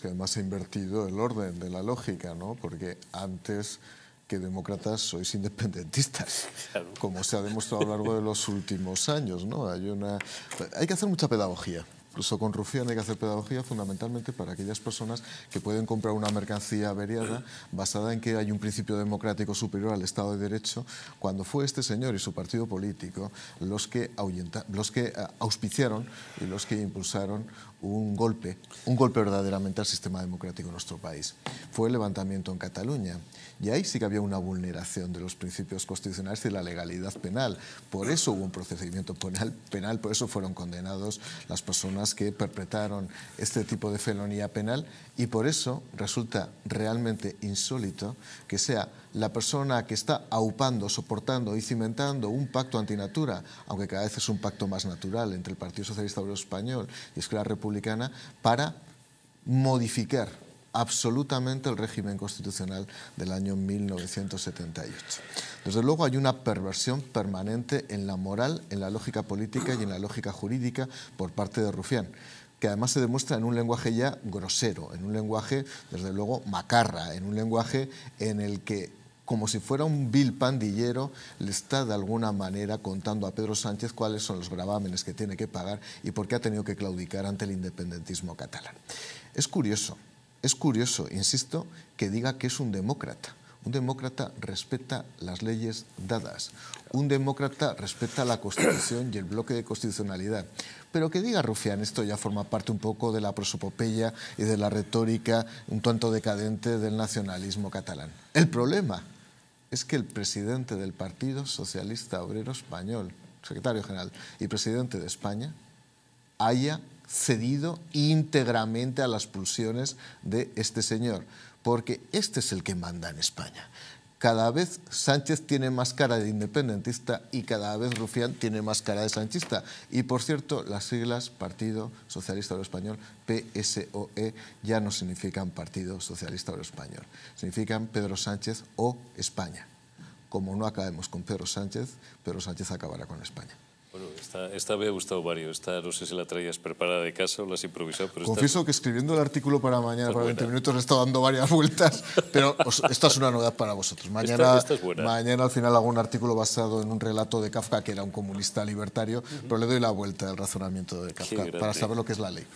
que además ha invertido el orden de la lógica, ¿no? Porque antes que demócratas sois independentistas, como se ha demostrado a lo largo de los últimos años, ¿no? Hay una hay que hacer mucha pedagogía. Incluso con Rufián hay que hacer pedagogía fundamentalmente para aquellas personas que pueden comprar una mercancía averiada basada en que hay un principio democrático superior al Estado de Derecho, cuando fue este señor y su partido político los que, los que eh, auspiciaron y los que impulsaron un golpe, un golpe verdaderamente al sistema democrático en nuestro país. Fue el levantamiento en Cataluña y ahí sí que había una vulneración de los principios constitucionales y la legalidad penal. Por eso hubo un procedimiento penal, penal por eso fueron condenados las personas que perpetraron este tipo de felonía penal y por eso resulta realmente insólito que sea la persona que está aupando, soportando y cimentando un pacto antinatura, aunque cada vez es un pacto más natural entre el Partido Socialista Obrero Español y Escuela Republicana, para modificar absolutamente el régimen constitucional del año 1978. Desde luego hay una perversión permanente en la moral, en la lógica política y en la lógica jurídica por parte de Rufián que además se demuestra en un lenguaje ya grosero, en un lenguaje, desde luego, macarra, en un lenguaje en el que como si fuera un vil pandillero, le está de alguna manera contando a Pedro Sánchez cuáles son los gravámenes que tiene que pagar y por qué ha tenido que claudicar ante el independentismo catalán. Es curioso, es curioso, insisto, que diga que es un demócrata. Un demócrata respeta las leyes dadas. Un demócrata respeta la Constitución y el bloque de constitucionalidad. Pero que diga Rufián, esto ya forma parte un poco de la prosopopeya y de la retórica un tanto decadente del nacionalismo catalán. El problema es que el presidente del Partido Socialista Obrero Español, secretario general y presidente de España, haya cedido íntegramente a las pulsiones de este señor, porque este es el que manda en España. Cada vez Sánchez tiene más cara de independentista y cada vez Rufián tiene más cara de sanchista. Y por cierto, las siglas Partido Socialista Obrero Español, PSOE, ya no significan Partido Socialista Obrero Español, significan Pedro Sánchez o España. Como no acabemos con Pedro Sánchez, Pedro Sánchez acabará con España. Bueno, esta, esta ha gustado, varios, Esta no sé si la traías preparada de casa o la has improvisado. Confieso que escribiendo el artículo para mañana, para 20 minutos, he estado dando varias vueltas, pero esta es una novedad para vosotros. Mañana, mañana al final hago un artículo basado en un relato de Kafka, que era un comunista libertario, pero le doy la vuelta al razonamiento de Kafka para saber lo que es la ley.